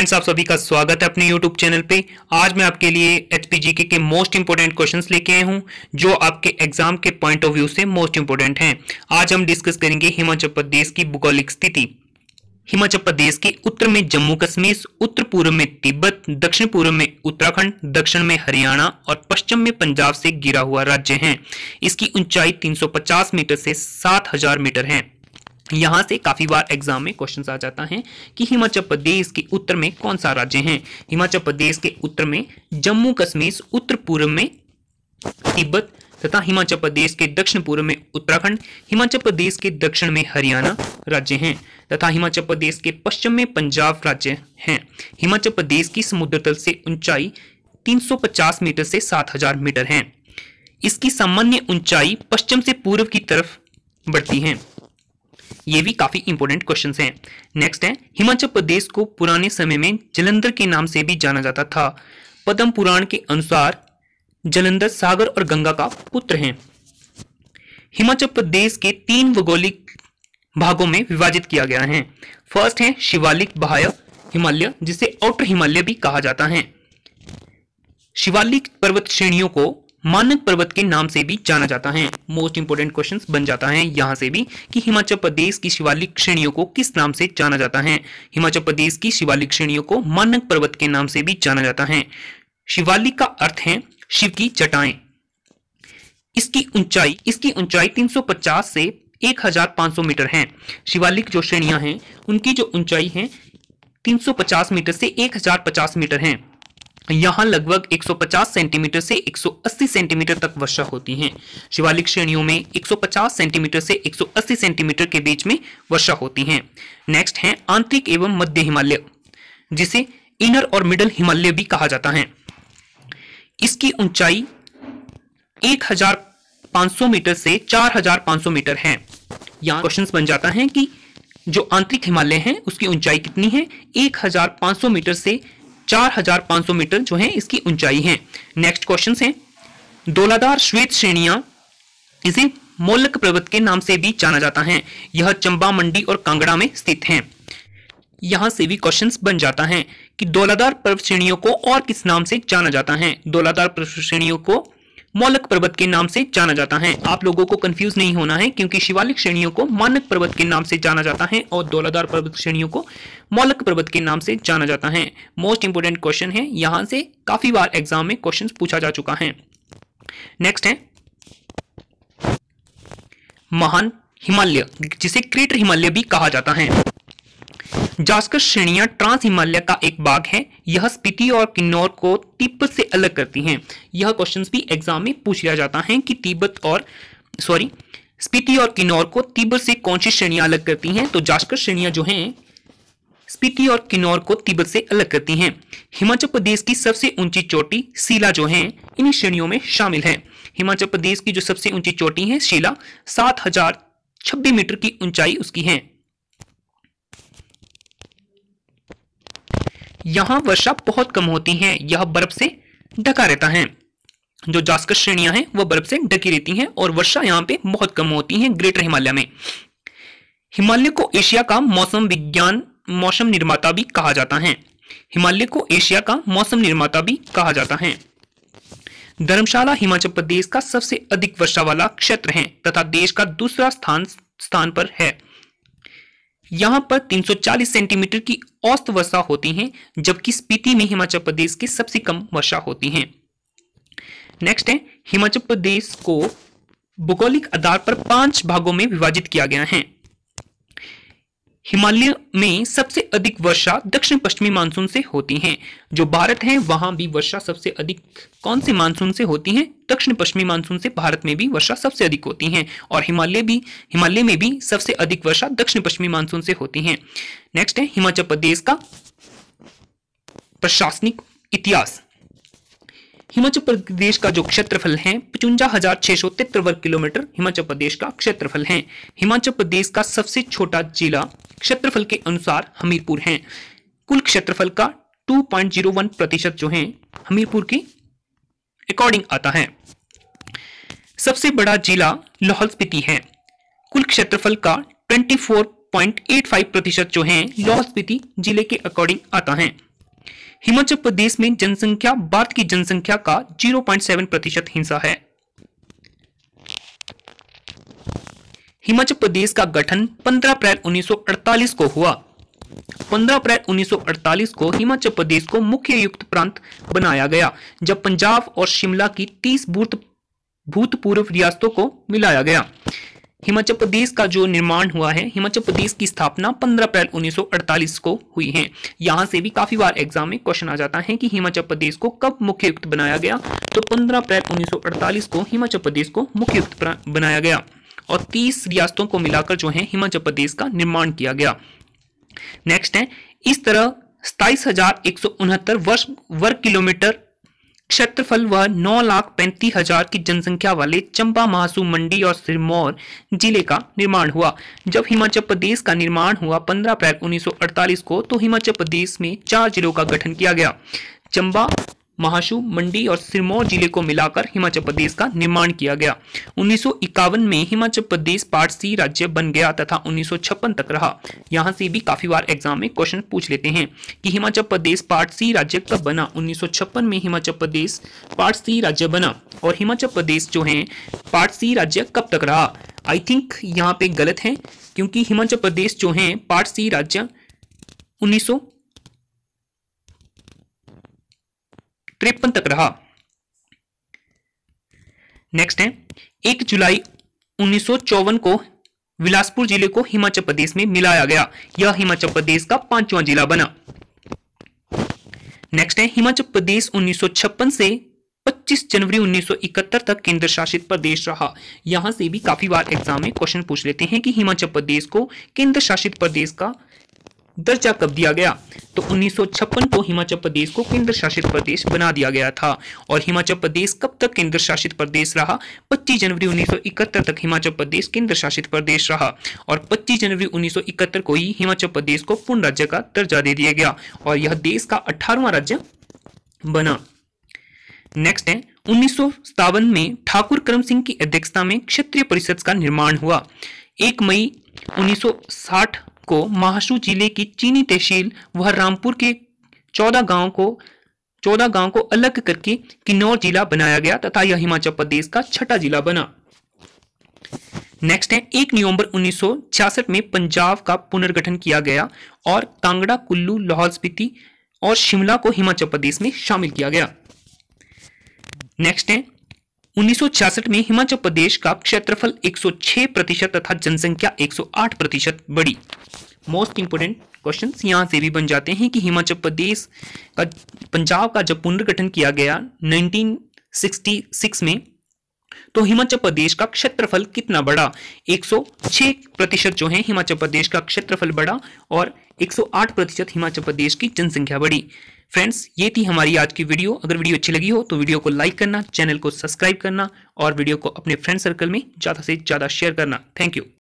friends आप सभी का स्वागत है अपने यूट्यूब चैनल पे आज मैं आपके लिए एच पी के मोस्ट इंपोर्टेंट क्वेश्चंस लेके आया हूँ जो आपके एग्जाम के पॉइंट ऑफ व्यू से मोस्ट इंपोर्टेंट हैं आज हम डिस्कस करेंगे हिमाचल प्रदेश की भूगोलिक स्थिति हिमाचल प्रदेश के उत्तर में जम्मू कश्मीर उत्तर पूर्व में तिब्बत दक्षिण पूर्व में उत्तराखंड दक्षिण में हरियाणा और पश्चिम में पंजाब से गिरा हुआ राज्य है इसकी ऊंचाई 350 मीटर से 7000 मीटर है यहाँ से काफ़ी बार एग्जाम में क्वेश्चन आ जाता है कि हिमाचल प्रदेश के उत्तर में कौन सा राज्य है हिमाचल प्रदेश के उत्तर में जम्मू कश्मीर उत्तर पूर्व में तिब्बत तथा हिमाचल प्रदेश के दक्षिण पूर्व में उत्तराखंड हिमाचल प्रदेश के दक्षिण में हरियाणा राज्य हैं तथा हिमाचल प्रदेश के पश्चिम में पंजाब राज्य हैं हिमाचल प्रदेश की समुद्र तल से ऊंचाई 350 मीटर से 7000 मीटर है इसकी सामान्य ऊंचाई पश्चिम से पूर्व की तरफ बढ़ती है ये भी काफ़ी इंपोर्टेंट क्वेश्चन हैं नेक्स्ट है हिमाचल प्रदेश को पुराने समय में जलंधर के नाम से भी जाना जाता था पद्म पुराण के अनुसार जलंधर सागर और गंगा का पुत्र है हिमाचल प्रदेश के तीन भौगोलिक भागों में विभाजित किया गया है फर्स्ट है शिवालिक बाह्य हिमालय जिसे आउटर हिमालय भी कहा जाता है शिवालिक पर्वत श्रेणियों को मानक पर्वत के नाम से भी जाना जाता है मोस्ट इंपोर्टेंट क्वेश्चन बन जाता है यहाँ से भी कि हिमाचल प्रदेश की शिवालिक श्रेणियों को किस नाम से जाना जाता है हिमाचल प्रदेश की शिवालिक श्रेणियों को मानक पर्वत के नाम से भी जाना जाता है शिवालिक का अर्थ है शिव की चटाएं इसकी ऊंचाई इसकी ऊंचाई 350 से 1500 मीटर है शिवालिक जो श्रेणियां हैं उनकी जो ऊंचाई है 350 मीटर से 1050 मीटर है यहाँ लगभग 150 सेंटीमीटर से 180 सेंटीमीटर तक वर्षा होती है शिवालिक श्रेणियों में 150 सेंटीमीटर से 180 सेंटीमीटर के बीच में वर्षा होती है नेक्स्ट है आंतरिक एवं मध्य हिमालय जिसे इनर और मिडल हिमालय भी कहा जाता है इसकी ऊंचाई 1500 मीटर से 4500 मीटर है यहाँ क्वेश्चन बन जाता है कि जो आंतरिक हिमालय है उसकी ऊंचाई कितनी है एक मीटर से 4500 मीटर जो है इसकी ऊंचाई है नेक्स्ट क्वेश्चन है दोलादार श्वेत श्रेणिया इसे मोलक पर्वत के नाम से भी जाना जाता है यह चंबा मंडी और कांगड़ा में स्थित है यहाँ से भी क्वेश्चंस बन जाता है कि दोलादार पर्वत श्रेणियों को और किस नाम से जाना जाता है दोलादार पर्वत श्रेणियों को मौलक पर्वत के नाम से जाना जाता है आप लोगों को कंफ्यूज नहीं होना है क्योंकि शिवालिक श्रेणियों को मानक पर्वत के नाम से जाना जाता है और दौलादार पर्वत श्रेणियों को मौलक पर्वत के नाम से जाना जाता है मोस्ट इंपोर्टेंट क्वेश्चन है यहां से काफी बार एग्जाम में क्वेश्चन पूछा जा चुका है नेक्स्ट है महान हिमालय जिसे क्रेटर हिमालय भी कहा जाता है जास्कर श्रेणियां ट्रांस हिमालय का एक भाग है यह स्पीति और किन्नौर को तिब्बत से अलग करती हैं यह क्वेश्चन भी एग्जाम में पूछ लिया जाता है कि तिब्बत और सॉरी स्पीति और किन्नौर को तिब्बत से कौन सी श्रेणियां अलग करती हैं तो जास्कर श्रेणियां जो हैं स्पीति और किन्नौर को तिब्बत से अलग करती हैं हिमाचल प्रदेश की सबसे ऊंची चोटी शिला जो है इन श्रेणियों में शामिल है हिमाचल प्रदेश की जो सबसे ऊंची चोटी है शिला सात हजार छब्बीस मीटर की ऊंचाई उसकी है यहाँ वर्षा बहुत कम होती है यह बर्फ से ढका रहता है जो जास्कर श्रेणियां हैं वह बर्फ से ढकी रहती हैं और वर्षा यहाँ पे बहुत कम होती है ग्रेटर हिमालय में हिमालय को एशिया का मौसम विज्ञान मौसम निर्माता भी कहा जाता है हिमालय को एशिया का मौसम निर्माता भी कहा जाता है धर्मशाला हिमाचल प्रदेश का सबसे अधिक वर्षा वाला क्षेत्र है तथा देश का दूसरा स्थान स्थान पर है यहाँ पर 340 सेंटीमीटर की औस्त वर्षा होती है जबकि स्पीति में हिमाचल प्रदेश की सबसे कम वर्षा होती है नेक्स्ट है हिमाचल प्रदेश को भौगोलिक आधार पर पांच भागों में विभाजित किया गया है हिमालय में सबसे अधिक वर्षा दक्षिण पश्चिमी मानसून से होती है जो भारत है वहां भी वर्षा सबसे अधिक कौन से मानसून से होती है दक्षिण पश्चिमी मानसून से भारत में भी वर्षा सबसे अधिक होती है और हिमालय भी हिमालय में भी सबसे अधिक वर्षा दक्षिण पश्चिमी मानसून से होती है नेक्स्ट है हिमाचल प्रदेश का प्रशासनिक इतिहास हिमाचल प्रदेश का जो क्षेत्रफल है पचुंजा हजार छह सौ तिहत्तर वर्ग किलोमीटर हिमाचल प्रदेश का क्षेत्रफल है हिमाचल प्रदेश का सबसे छोटा जिला क्षेत्रफल के अनुसार हमीरपुर है कुल क्षेत्रफल का 2.01 प्रतिशत जो है हमीरपुर के अकॉर्डिंग आता है सबसे बड़ा जिला लाहौल स्पीति है कुल क्षेत्रफल का 24.85 प्रतिशत जो है लाहौल स्पीति जिले के अकॉर्डिंग आता है हिमाचल प्रदेश में जनसंख्या भारत की जनसंख्या का 0.7 प्रतिशत हिस्सा है हिमाचल प्रदेश का गठन 15 अप्रैल 1948 को हुआ 15 अप्रैल 1948 को हिमाचल प्रदेश को मुख्य युक्त प्रांत बनाया गया जब पंजाब और शिमला की 30 भूतपूर्व रियासतों को मिलाया गया हिमाचल प्रदेश का जो निर्माण हुआ है हिमाचल प्रदेश की स्थापना 15 अप्रैल 1948 को हुई है यहाँ से भी काफी बार एग्जाम में क्वेश्चन आ जाता है कि हिमाचल प्रदेश को कब मुख्ययुक्त बनाया गया तो 15 अप्रैल 1948 को हिमाचल प्रदेश को मुख्ययुक्त बनाया गया और 30 रियासतों को मिलाकर जो है हिमाचल प्रदेश का निर्माण किया गया नेक्स्ट है इस तरह सताइस वर्ष वर्ग किलोमीटर क्षेत्रफल व नौ लाख पैंतीस हजार की जनसंख्या वाले चंबा महासू मंडी और सिरमौर जिले का निर्माण हुआ जब हिमाचल प्रदेश का निर्माण हुआ 15 अप्रैल 1948 को तो हिमाचल प्रदेश में चार जिलों का गठन किया गया चंबा महाशु मंडी और सिरमौर जिले को मिलाकर हिमाचल प्रदेश का निर्माण किया गया उन्नीस में हिमाचल प्रदेश पार्ट सी राज्य बन गया तथा उन्नीस तक रहा यहाँ से भी काफी बार एग्जाम में क्वेश्चन पूछ लेते हैं कि हिमाचल प्रदेश पार्ट सी राज्य कब बना उन्नीस में हिमाचल प्रदेश पार्ट सी राज्य बना और हिमाचल प्रदेश जो है पार्ट सी राज्य कब तक रहा आई थिंक यहाँ पे गलत है क्योंकि हिमाचल प्रदेश जो है पार्ट सी राज्य उन्नीस तिरपन तक रहा नेक्स्ट है एक जुलाई उन्नीस को विलासपुर जिले को हिमाचल प्रदेश में मिलाया गया यह हिमाचल प्रदेश का पांचवा जिला बना नेक्स्ट है हिमाचल प्रदेश 1956 से 25 जनवरी 1971 तक केंद्र शासित प्रदेश रहा यहां से भी काफी बार एग्जाम में क्वेश्चन पूछ लेते हैं कि हिमाचल प्रदेश को केंद्र शासित प्रदेश का दर्जा कब दिया गया तो 1956 को हिमाचल प्रदेश को केंद्र शासित प्रदेश बना दिया गया था और हिमाचल प्रदेश कब तक केंद्र शासित प्रदेश रहा 25 जनवरी 1971 तक हिमाचल प्रदेश केंद्र शासित प्रदेश रहा और 25 जनवरी 1971 को ही हिमाचल प्रदेश को पूर्ण राज्य का दर्जा दे दिया गया और यह देश का अठारवा राज्य बना नेक्स्ट है उन्नीस में ठाकुर करम सिंह की अध्यक्षता में क्षेत्रीय परिषद का निर्माण हुआ एक मई को महासू जिले की चीनी तहसील व रामपुर के चौदह गांव को चौदह गांव को अलग करके किन्नौर जिला बनाया गया तथा यह हिमाचल प्रदेश का छठा जिला बना नेक्स्ट है एक नवंबर 1966 में पंजाब का पुनर्गठन किया गया और कांगड़ा कुल्लू लाहौल स्पीति और शिमला को हिमाचल प्रदेश में शामिल किया गया नेक्स्ट है 1966 में हिमाचल प्रदेश का क्षेत्रफल 106 प्रतिशत तथा जनसंख्या 108 प्रतिशत बढ़ी मोस्ट इंपोर्टेंट क्वेश्चन यहाँ से भी बन जाते हैं कि हिमाचल प्रदेश का पंजाब का जब पुनर्गठन किया गया 1966 में तो हिमाचल प्रदेश का क्षेत्रफल कितना बढ़ा 106 प्रतिशत जो है हिमाचल प्रदेश का क्षेत्रफल बढ़ा और 108 प्रतिशत हिमाचल प्रदेश की जनसंख्या बढ़ी फ्रेंड्स ये थी हमारी आज की वीडियो अगर वीडियो अच्छी लगी हो तो वीडियो को लाइक करना चैनल को सब्सक्राइब करना और वीडियो को अपने फ्रेंड सर्कल में ज़्यादा से ज़्यादा शेयर करना थैंक यू